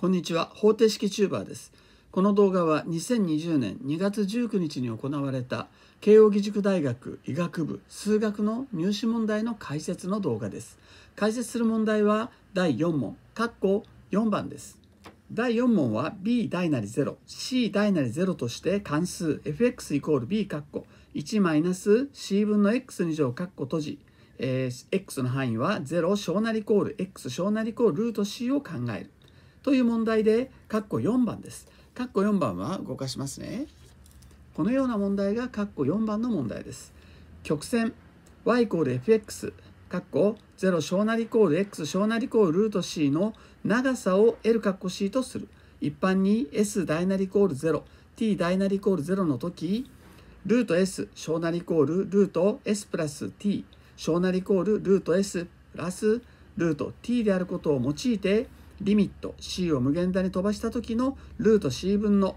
こんにちは方程式チューバーですこの動画は2020年2月19日に行われた慶應義塾大学医学部数学の入試問題の解説の動画です解説する問題は第4問括弧4番です第4問は b 大なり 0c 大なり0として関数 fx イコール b 括弧1マイナス c 分の x 二乗括弧閉じえー、x の範囲は0小なりイコール x 小なりイコールルート c を考えるという問題で括弧4番です。括弧4番は動かしますね。このような問題が括弧4番の問題です。曲線 y イコール fx 括弧0小なりイコール x 小なりイコールルート c の長さを l 括弧 c とする。一般に s 大なりイコール 0t 大なりイコール0の時ルート s 小なりイコールルート s プラス t 小なりイコールルート s プラスルート t であることを用いてリミット C を無限大に飛ばした時のルート C 分の、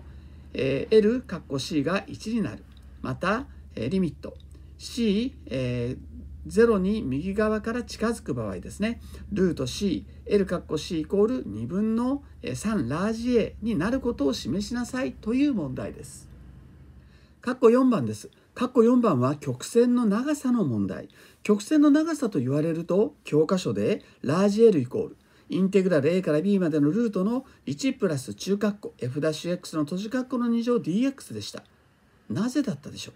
え L かっこ C が1になるまた、えリミット C、えー、0に右側から近づく場合ですねルート CL かっこ C イコール2分の3ラージ A になることを示しなさいという問題です。かっこ4番です。っこ4番は曲線の長さの問題。曲線の長さと言われると教科書でラージ L イコールインテグラル a から b までのルートの1プラス中括弧 f'(x) の閉じ括弧の2乗 dx でした。なぜだったでしょう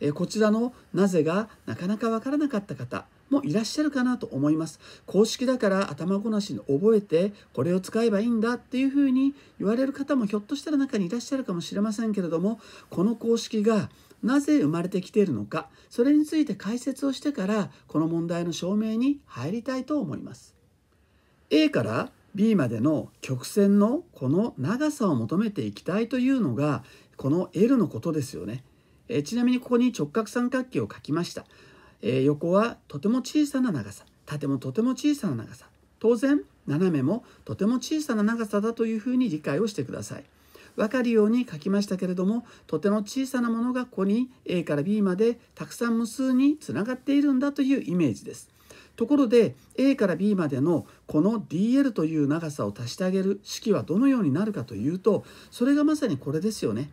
えこちらのなぜがなかなかわからなかった方もいらっしゃるかなと思います。公式だから頭ごなしに覚えてこれを使えばいいんだっていうふうに言われる方もひょっとしたら中にいらっしゃるかもしれませんけれどもこの公式がなぜ生まれてきているのかそれについて解説をしてからこの問題の証明に入りたいと思います。A から B までの曲線のこの長さを求めていきたいというのがこの L のことですよね。えちなみにここに直角三角形を書きました。え横はとても小さな長さ縦もとても小さな長さ当然斜めもとても小さな長さだというふうに理解をしてください。分かるように書きましたけれどもとても小さなものがここに A から B までたくさん無数につながっているんだというイメージです。ところで A から B までのこの DL という長さを足してあげる式はどのようになるかというとそれがまさにこれですよね。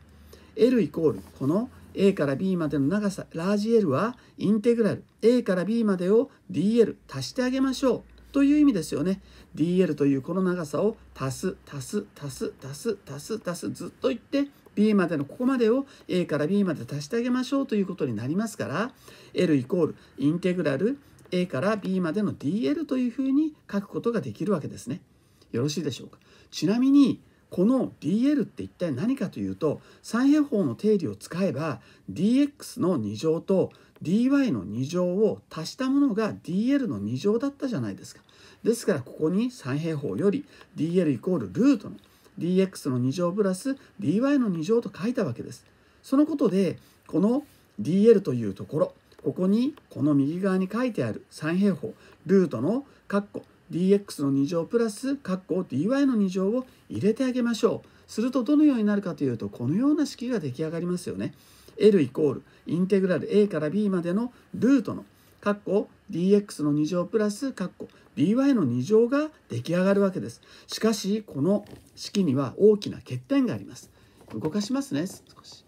L イコールこの A から B までの長さラージ L はインテグラル A から B までを DL 足してあげましょうという意味ですよね。DL というこの長さを足す足す足す足す足す足すずっと言って B までのここまでを A から B まで足してあげましょうということになりますから L イコールインテグラル A から B までの DL というふうに書くことができるわけですね。よろしいでしょうか。ちなみにこの DL って一体何かというと三平方の定理を使えば dx の2乗と dy の2乗を足したものが dl の2乗だったじゃないですか。ですからここに三平方より dl イコールルートの dx の2乗プラス dy の2乗と書いたわけです。そのことでこの dl というところここにこの右側に書いてある三平方ルートの括弧 dx の2乗プラス括弧 dy の2乗を入れてあげましょう。するとどのようになるかというとこのような式が出来上がりますよね。L イコールインテグラル a から b までのルートの括弧 dx の2乗プラス括弧 dy の2乗が出来上がるわけです。しかしこの式には大きな欠点があります。動かしますね少し。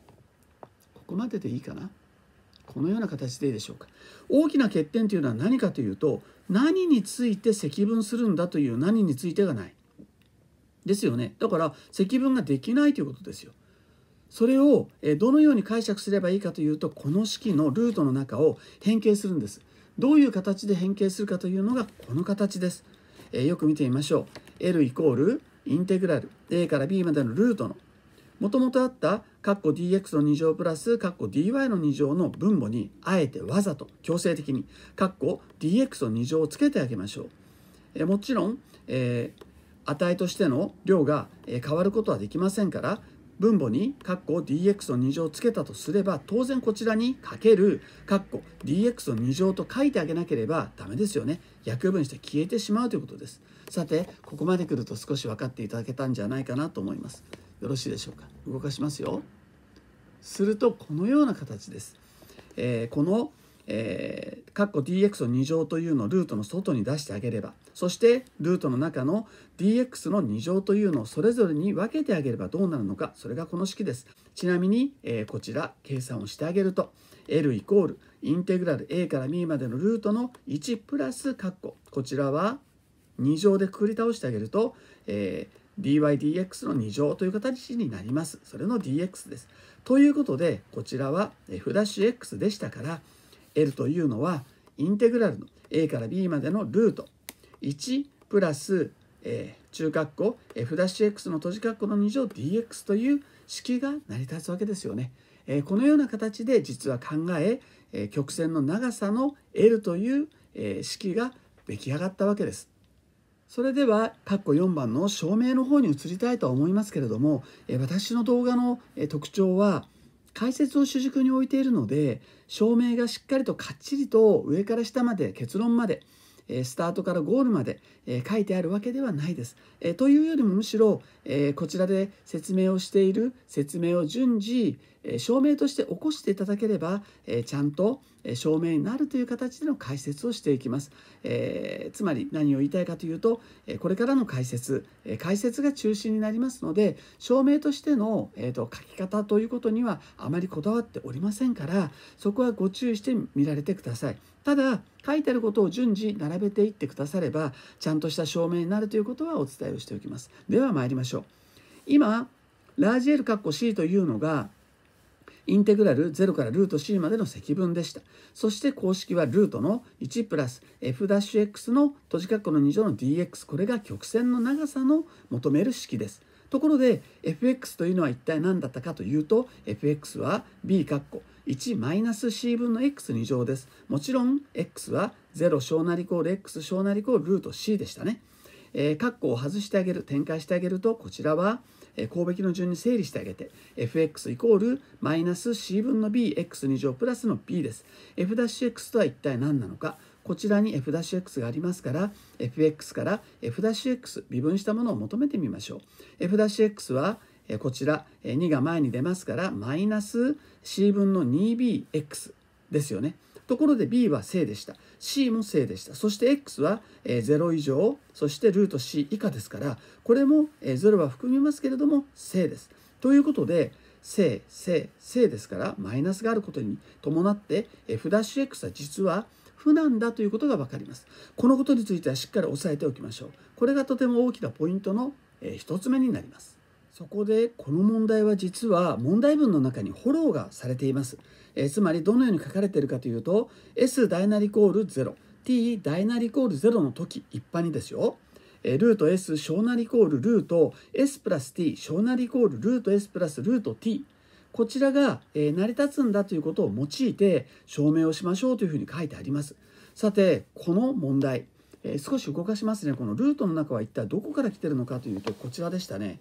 ここまででいいかな。このような形でいいでしょうか大きな欠点というのは何かというと何について積分するんだという何についてがないですよねだから積分ができないということですよそれをどのように解釈すればいいかというとこの式のルートの中を変形するんですどういう形で変形するかというのがこの形ですえよく見てみましょう L イコールインテグラル A から B までのルートのもともとあった括弧 dx の2乗プラス括弧 dy の2乗の分母にあえてわざと強制的に括弧 dx の2乗をつけてあげましょう。えもちろん、えー、値としての量が、え変わることはできませんから分母に括弧 dx の2乗をつけたとすれば当然こちらにかける括弧 dx の2乗と書いてあげなければダメですよね約分して消えてしまうということですさてここまで来ると少し分かっていただけたんじゃないかなと思いますよろしいでしょうか動かしますよするとこのような形です。えー、この、えー、dx の2乗というのをルートの外に出してあげればそしてルートの中の dx の2乗というのをそれぞれに分けてあげればどうなるのかそれがこの式ですちなみに、えー、こちら計算をしてあげると L イコールインテグラル a から b までのルートの1プラス括弧こちらは2乗でくくり倒してあげると、えー dydx の2乗という形になります。それの dx です。ということでこちらはフラッシュ x でしたから L というのはインテグラルの a から b までのルート1プラス、えー、中括弧フラッシュ x の閉じ括弧の2乗 dx という式が成り立つわけですよね。えー、このような形で実は考ええー、曲線の長さの L という、えー、式が出来上がったわけです。それでは括弧4番の証明の方に移りたいと思いますけれども私の動画の特徴は解説を主軸に置いているので証明がしっかりとかっちりと上から下まで結論までスタートからゴールまで書いてあるわけではないです。というよりもむしろこちらで説明をしている説明を順次証明として起こしていただければちゃんと証明になるという形での解説をしていきます、えつまり何を言いたいかというとこれからの解説解説が中心になりますので証明としての、えと、書き方ということにはあまりこだわっておりませんからそこはご注意して見られてくださいただ書いてあることを順次並べていってくださればちゃんとした証明になるということはお伝えをしておきますでは参りましょう今ラージエル C というのがインテグラル0からルート c までの積分でした。そして公式はルートの1プラス f'x の閉じ括弧の2乗の dx これが曲線の長さの求める式です。ところで fx というのは一体何だったかというと fx は b 括弧 1-c 分の x2 乗です。もちろん x は0小なりコール x 小なりコールルート c でしたね。えー、括弧を外してあげる展開してあげるとこちらはえ神戸の順に整理してあげて fx イコールマイナス c 分の bx2 乗プラスの b です f'x とは一体何なのかこちらに f'x がありますから fx から f'x 微分したものを求めてみましょう f'x はこちら2が前に出ますからマイナス c 分の 2bx ですよねところで B は正でした C も正でしたそして X は0以上そしてルート C 以下ですからこれも0は含みますけれども正ですということで正正正ですからマイナスがあることに伴って F'X は実は負なんだということが分かりますこのことについてはしっかり押さえておきましょうこれがとても大きなポイントの1つ目になりますそこでこの問題は実は問題文の中にフォローがされていますえつまりどのように書かれているかというと S 大なりイコール 0t 大なりイコール0の時一般にですよえルート S 小なりイコールルート S プラス t 小なりイコールルート S プラスルート t こちらが、え成り立つんだということを用いて証明をしましょうというふうに書いてあります。さてこの問題、え少し動かしますねこのルートの中は一体どこから来てるのかというとこちらでしたね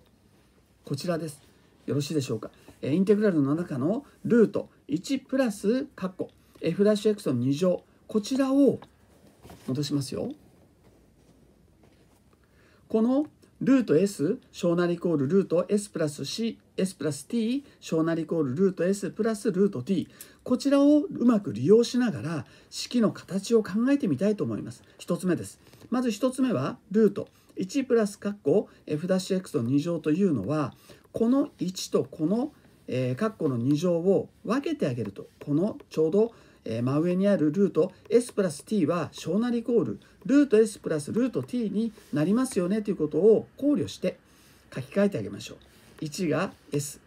こちらです。よろしいでしょうか。えインテグラルの中のルート1プラスカッコ f' x の2乗こちらを戻しますよ。このルート s 小なりイコールルート s プラス c s プラス t 小なりイコールルート s プラスルート t こちらをうまく利用しながら式の形を考えてみたいと思います。1つ目です。まず1つ目はルート1プラスカッコ f'x の2乗というのはこの1とこの、えー、括弧の2乗を分けてあげるとこのちょうど、えー、真上にあるルート s プラス t は小なりイコールルート s プラスルート t になりますよねということを考慮して書き換えてあげましょう。1が s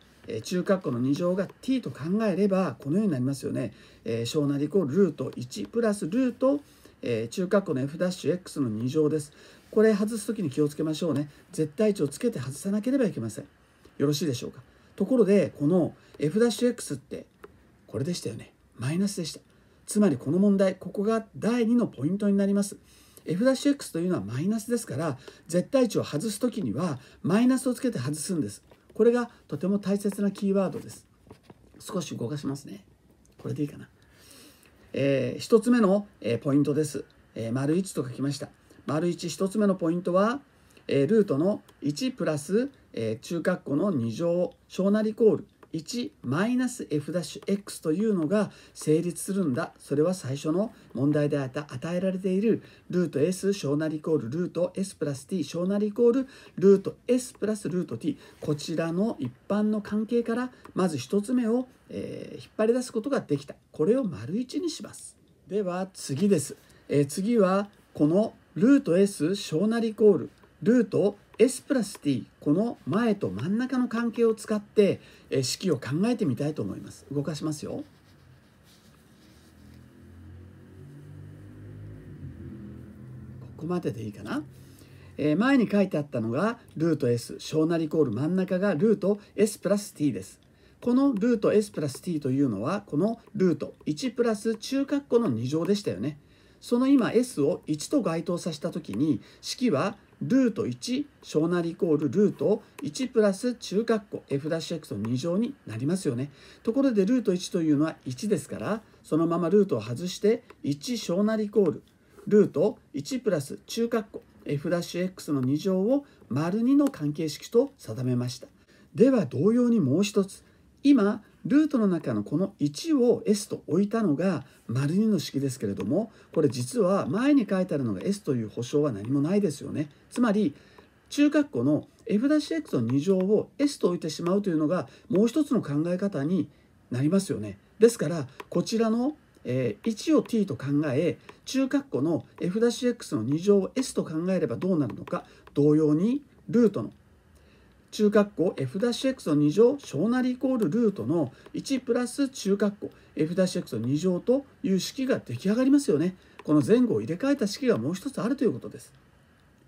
中括弧の2乗が t と考えればこのようになりますよね。えー、小なりイコールルート1プラスルート、えー、中括弧の f'x の2乗です。これ外すときに気をつけましょうね。絶対値をつけて外さなければいけません。よろしいでしょうかところでこの f'(x) ってこれでしたよねマイナスでしたつまりこの問題ここが第2のポイントになります f'(x) というのはマイナスですから絶対値を外す時にはマイナスをつけて外すんですこれがとても大切なキーワードです少し動かしますねこれでいいかな、えー、1つ目の、えー、ポイントです、えー、丸1と書きました丸1 1つ目のポイントはえー、ルートの1プラス、えー、中括弧の2乗小なりイコール1マイナス f'x というのが成立するんだそれは最初の問題で与えられているルート s 小なりイコールルート s プラス t 小なりイコールルート s プラスルート t こちらの一般の関係からまず1つ目を、えー、引っ張り出すことができたこれを丸1にしますでは次です、えー、次はこのルート s 小なりイコールルート S プラス T この前と真ん中の関係を使って式を考えてみたいと思います動かしますよここまででいいかなえ前に書いてあったのがルート S 小なりイコール真ん中がルート S プラス T ですこのルート S プラス T というのはこのルート1プラス中括弧の2乗でしたよねその今 S を1と該当させた時に式はルート1小なりイコールルート1プラス中括弧 f ダッシュ x の2乗になりますよね。ところでルート1というのは1ですからそのままルートを外して1小なりイコールルート1プラス中括弧 f ダッシュ x の2乗を丸2の関係式と定めました。では同様にもう一つ今ルートの中のこの1を S と置いたのが丸2の式ですけれどもこれ実は前に書いてあるのが S という保証は何もないですよねつまり中括弧の f'(x) の2乗を S と置いてしまうというのがもう一つの考え方になりますよねですからこちらのえ1を t と考え中括弧の f'(x) の2乗を s と考えればどうなるのか同様にルートの中括弧 f'x の2乗小なりイコールルートの1プラス中括弧 f'x の2乗という式が出来上がりますよね。この前後を入れ替えた式がもう一つあるということです。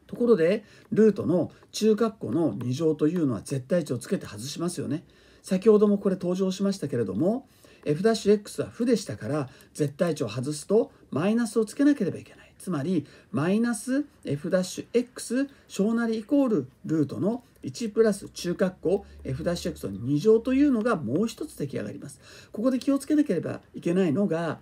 ところでルートの中括弧の2乗というのは絶対値をつけて外しますよね。先ほどもこれ登場しましたけれども f'x は負でしたから絶対値を外すとマイナスをつけなければいけない。つまりマイナス f'x 小なりイコールルートの1プラス中括弧 F' ダジャクソン2乗というのがもう一つ出来上がります。ここで気をつけなければいけないのが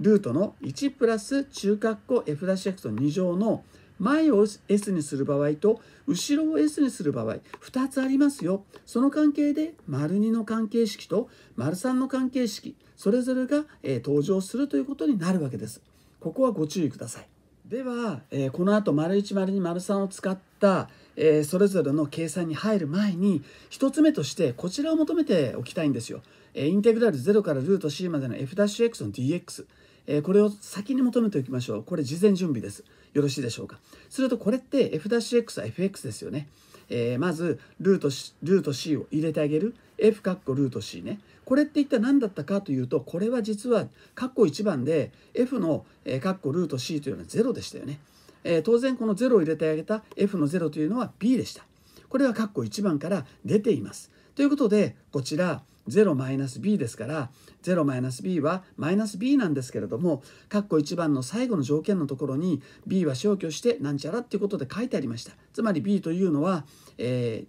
ルートの1プラス中括弧 F' ダジャクソン2乗の前を S にする場合と後ろを S にする場合2つありますよその関係で丸2の関係式と丸3の関係式それぞれが、え登場するということになるわけですここはご注意くださいでは、えー、この後丸1丸2丸3を使った、えー、それぞれの計算に入る前に1つ目としてこちらを求めておきたいんですよ。えー、インテグラル0からルート c までの f'(x) の dx、えー、これを先に求めておきましょう。これ事前準備です。よろしいでしょうか。するとこれって f'(x) は fx ですよね。えまずルートルート c を入れてあげる。f かっこルート c ねこれって一体何だったかというとこれは実はカッコ1番で f のカッコルート c というのは0でしたよね、えー、当然この0を入れてあげた f の0というのは b でしたこれはカッコ1番から出ていますということでこちら 0-b ですから 0-b は -b なんですけれどもッコ1番の最後の条件のところに b は消去してなんちゃらっていうことで書いてありましたつまり b というのは、え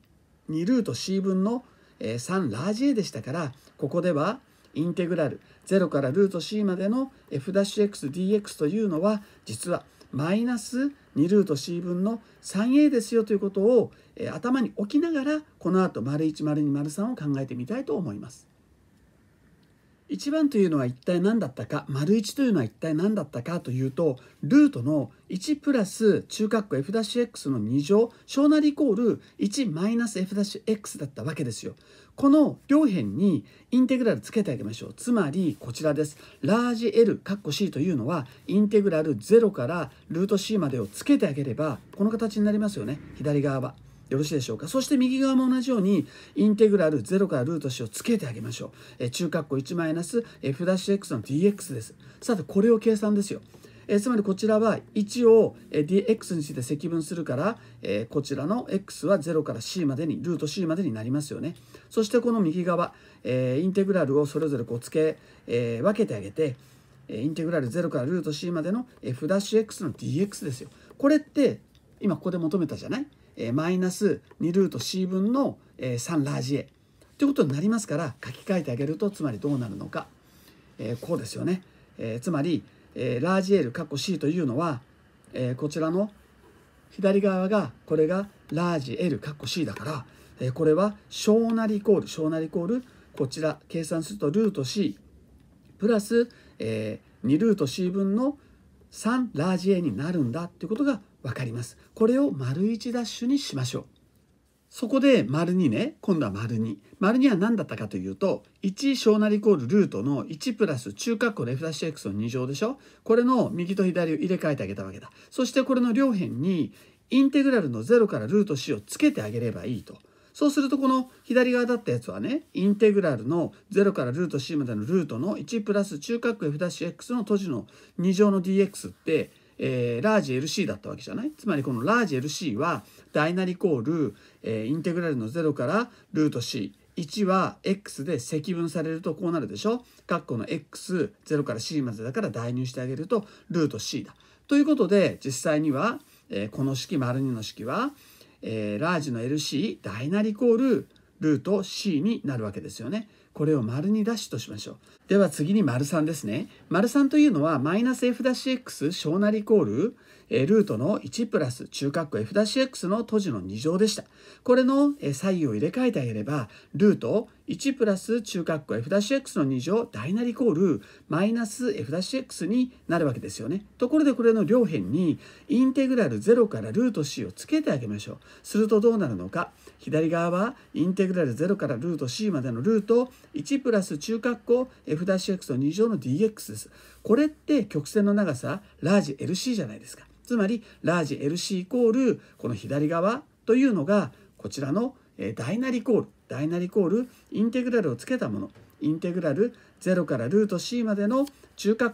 ー、2ルート c 分のえー、ラージエでしたからここではインテグラル0からルート c までの f'xdx というのは実はマイナス2ルート c 分の 3a ですよということを、え頭に置きながらこの後 ① 丸3を考えてみたいと思います。1番というのは一体何だったか丸1というのは一体何だったかというとルートの1プラス中括弧 f'x の2乗小なりイコール1マイナス f'x だったわけですよ。この両辺にインテグラルつけてあげましょう。つまりこちらです。ラージ L カッコ C というのはインテグラル0からルート C までをつけてあげればこの形になりますよね左側は。よろしいでしょうかそして右側も同じようにインテグラル0からルート C をつけてあげましょう、えー、中括弧1マイナス f' x の dx ですさてこれを計算ですよえつまりこちらは1を dx について積分するから、えこちらの x は0から c までにルート c までになりますよねそしてこの右側、えインテグラルをそれぞれこう付け、え分けてあげてインテグラル0からルート c までの f'x の dx ですよこれって今ここで求めたじゃないえマイナス2ルート c 分の、え3ラージ a ということになりますから書き換えてあげるとつまりどうなるのか、えこうですよね、えつまり、えラージ L 括弧 C というのは、えこちらの左側がこれがラージ L 括弧 C だから、えこれは小なりイコール小なりイコールこちら計算するとルート C プラス、え2ルート C 分の3ラージ A になるんだっていうことが分かります。これを丸一ダッシュにしましょう。そこで丸2ね、今度は丸2。丸2は何だったかというと、1小なりイコールルートの1プラス中括弧レフラッシュ x の2乗でしょこれの右と左を入れ替えてあげたわけだ。そしてこれの両辺に、インテグラルの0からルート c をつけてあげればいいと。そうするとこの左側だったやつはね、インテグラルの0からルート c までのルートの1プラス中括弧 f'x の閉じの2乗の dx って、えー、ラージ LC だったわけじゃないつまりこのラージ LC は大なりイコール、えー、インテグラルの0からルート C 1は x で積分されるとこうなるでしょ括弧の x0 から c までだから代入してあげるとルート c だ。ということで実際には、えー、この式丸 ② の式は、えー、ラージの LC 大なりイコールルート c になるわけですよね。これを丸にダッシュとしましょう。では次に丸3ですね。丸3というのは、マイナス f' x 小なりイコール、ルートの1プラス中括弧 f' x の閉じの2乗でした。これの、左右を入れ替えてあげれば、ルート1プラス中括弧 f' x の2乗大なりイコール、マイナス f' x になるわけですよね。ところでこれの両辺に、インテグラル0からルート c をつけてあげましょう。するとどうなるのか。左側はインテグラル0からルート c までのルート1プラス中括弧 f' x の2乗の dx です。これって曲線の長さラージ LC じゃないですか。つまりラージ LC イコールこの左側というのがこちらのダイナリコールダイナリコールインテグラルをつけたものインテグラル0からルート c までの中括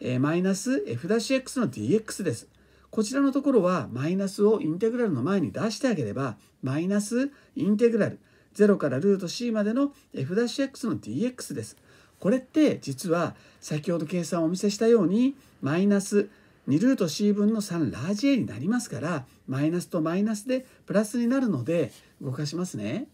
弧マイナス f'x の dx です。こちらのところはマイナスをインテグラルの前に出してあげればマイナスインテグラル0からルート c までの f'(x) の dx です。これって実は先ほど計算をお見せしたようにマイナス2ルート c 分の3ラージ a になりますからマイナスとマイナスでプラスになるので動かしますね。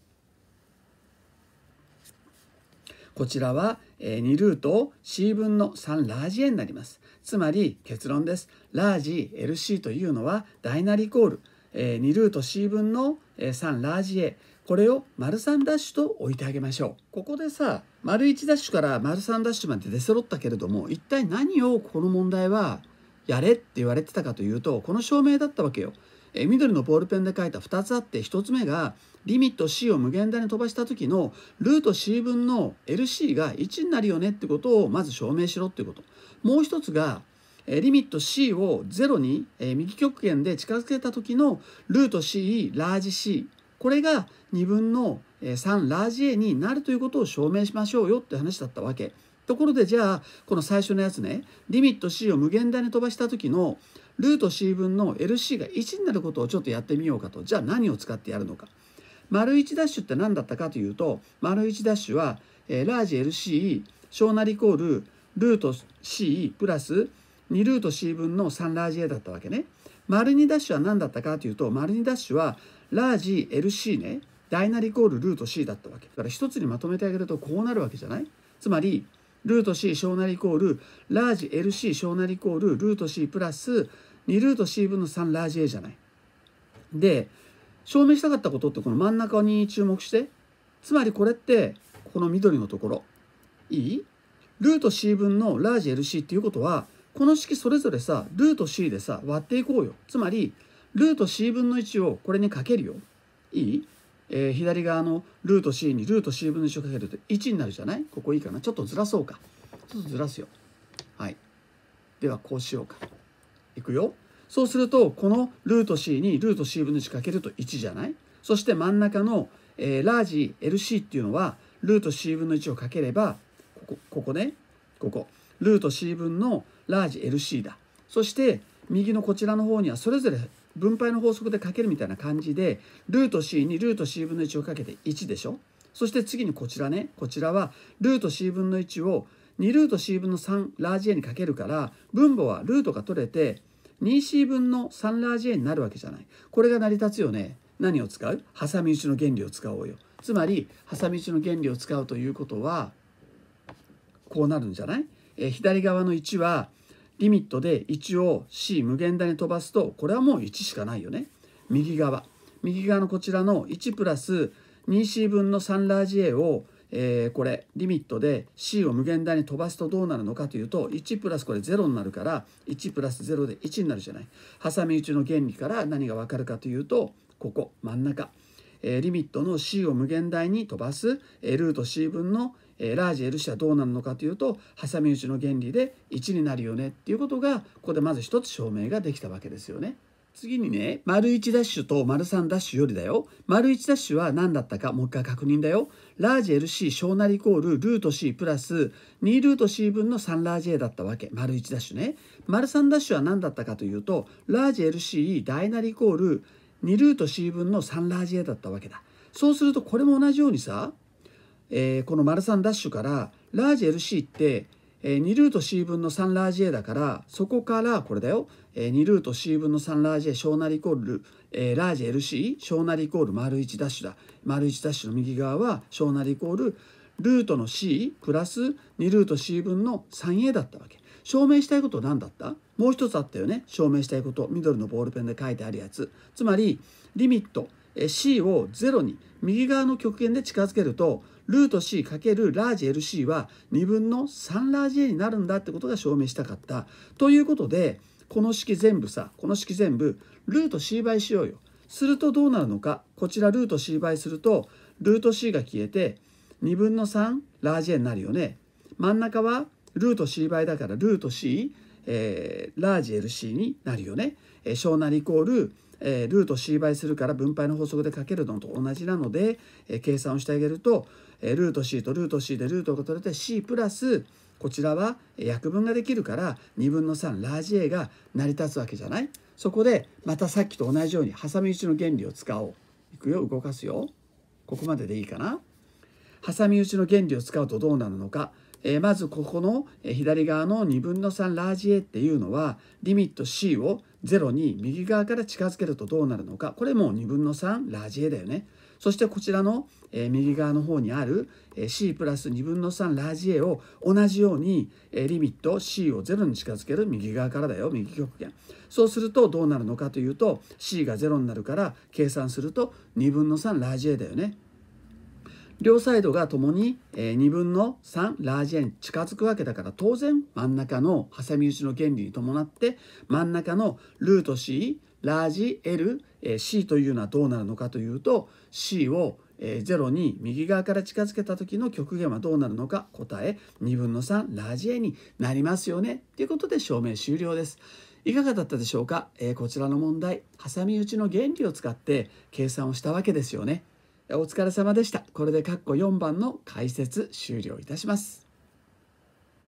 こちらは2ルート c 分の3ラージ a になります。つまり結論です。ラージ LC というのはダイナリコール、えー、2ルート C 分の、え3ラージ A これを丸3ダッシュと置いてあげましょう。ここでさ丸1ダッシュから丸3ダッシュまで出揃ったけれども一体何をこの問題はやれって言われてたかというとこの証明だったわけよ。え緑のボールペンで書いた2つあって1つ目がリミット C を無限大に飛ばした時のルート C 分の LC が1になるよねってことをまず証明しろっていうこともう1つがリミット C を0に右極限で近づけた時のルート C ラージ C これが2分の3ラージ A になるということを証明しましょうよって話だったわけ。ところでじゃあこの最初のやつねリミット C を無限大に飛ばした時のルート c 分の LC が1になることをちょっとやってみようかとじゃあ何を使ってやるのか丸1ダッシュって何だったかというと丸1ダッシュは、えー、ラージ LC 小なりイコールルート c プラス2ルート c 分の3ラージ a だったわけね。丸2ダッシュは何だったかというと丸2ダッシュはラージ LC ねダイナリコールルート C だったわけだから一つにまとめてあげるとこうなるわけじゃないつまりルート C 小なりイコールラージ LC 小なりイコールルート C プラス2ルート C 分の3ラージ A じゃない。で証明したかったことってこの真ん中に注目してつまりこれってこの緑のところいいルート C 分のラージ LC っていうことはこの式それぞれさルート C でさ割っていこうよつまりルート C 分の1をこれにかけるよいいえー、左側のルート C にルート C 分の1をかけると1になるじゃないここいいかなちょっとずらそうかちょっとずらすよはいではこうしようかいくよそうするとこのルート C にルート C 分の1かけると1じゃないそして真ん中の、えー、ラージ LC っていうのはルート C 分の1をかければここここねここルート C 分のラージ LC だそして右のこちらの方にはそれぞれ分配の法則でかけるみたいな感じでルート c にルート c 分の1をかけて1でしょそして次にこちらねこちらはルート c 分の1を2ルート c 分の3ラージ A にかけるから分母はルートが取れて 2c 分の3ラージ A になるわけじゃないこれが成り立つよね何を使う挟み打ちの原理を使おうよつまり挟み打ちの原理を使うということはこうなるんじゃないえ左側の1はリミットで1を C 無限大に飛ばすとこれはもう1しかないよね右側右側のこちらの1プラス 2C 分の3ラージ A を、えー、これリミットで C を無限大に飛ばすとどうなるのかというと1プラスこれ0になるから1プラス0で1になるじゃない挟み撃ちの原理から何が分かるかというとここ真ん中、えー、リミットの C を無限大に飛ばす、えー、ルート C 分のえー、ラージ L 氏はどうなるのかというと挟み撃ちの原理で1になるよねっていうことがここでまず一つ証明ができたわけですよね。次にね、丸1ダッシュと丸3ダッシュよりだよ。丸1ダッシュは何だったかもう一回確認だよ。ラージ LC 小なりイコールルート C プラス2ルート C 分の3ラージ A だったわけ。丸1ダッシュね。丸3ダッシュは何だったかというと、ラージ LC 大なりイコール2ルート C 分の3ラージ A だったわけだ。そうするとこれも同じようにさ、えー、この丸 ③ ダッシュからラージ LC って、えー、2ルート C 分の3ラージ A だからそこからこれだよ、えー、2ルート C 分の3ラージ A 小なりイコール、えー、ラージ LC 小なりイコール丸 ① ダッシュだ丸 ① ダッシュの右側は小なりイコールルートの C プラス2ルート C 分の 3A だったわけ。証明したいこと何だったもう一つあったよね。証明したいこと。緑のボールペンで書いてあるやつ。つまり、リミット。C を0に右側の極限で近づけるとルート C× ラージ LC は2分の3ラージ A になるんだってことが証明したかった。ということでこの式全部さこの式全部ルート C 倍しようよ。するとどうなるのかこちらルート C 倍するとルート C が消えて2分の3ラージ A になるよね。真ん中はルート C 倍だからルート C、えー、ラージ LC になるよね。えー、小なりイコールえー、ルート C 倍するから分配の法則でかけるのと同じなので、えー、計算をしてあげると、えルート C とルート C でルートが取れて C プラスこちらは約分ができるから2分の3ラージ A が成り立つわけじゃないそこでまたさっきと同じように挟み撃ちの原理を使おういくよ動かすよここまででいいかな挟み撃ちの原理を使うとどうなるのか、えー、まずここの左側の2分の3ラージ A っていうのはリミット C を0に右側から近づけるとどうなるのかこれも2分の3ラジエだよねそしてこちらの、え右側の方にある、え C プラス2分の3ラジエを同じように、えリミット C を0に近づける右側からだよ右極限そうするとどうなるのかというと C が0になるから計算すると2分の3ラジエだよね両サイドがともに2分の3ラージ n 近づくわけだから当然真ん中の挟み撃ちの原理に伴って真ん中のルート c ラージ LC というのはどうなるのかというと C を0に右側から近づけた時の極限はどうなるのか答え2分の3ラージ A になりますよねということで証明終了です。いかがだったでしょうか、えこちらの問題挟み撃ちの原理を使って計算をしたわけですよね。お疲れ様でした。これで括弧4番の解説終了いたします。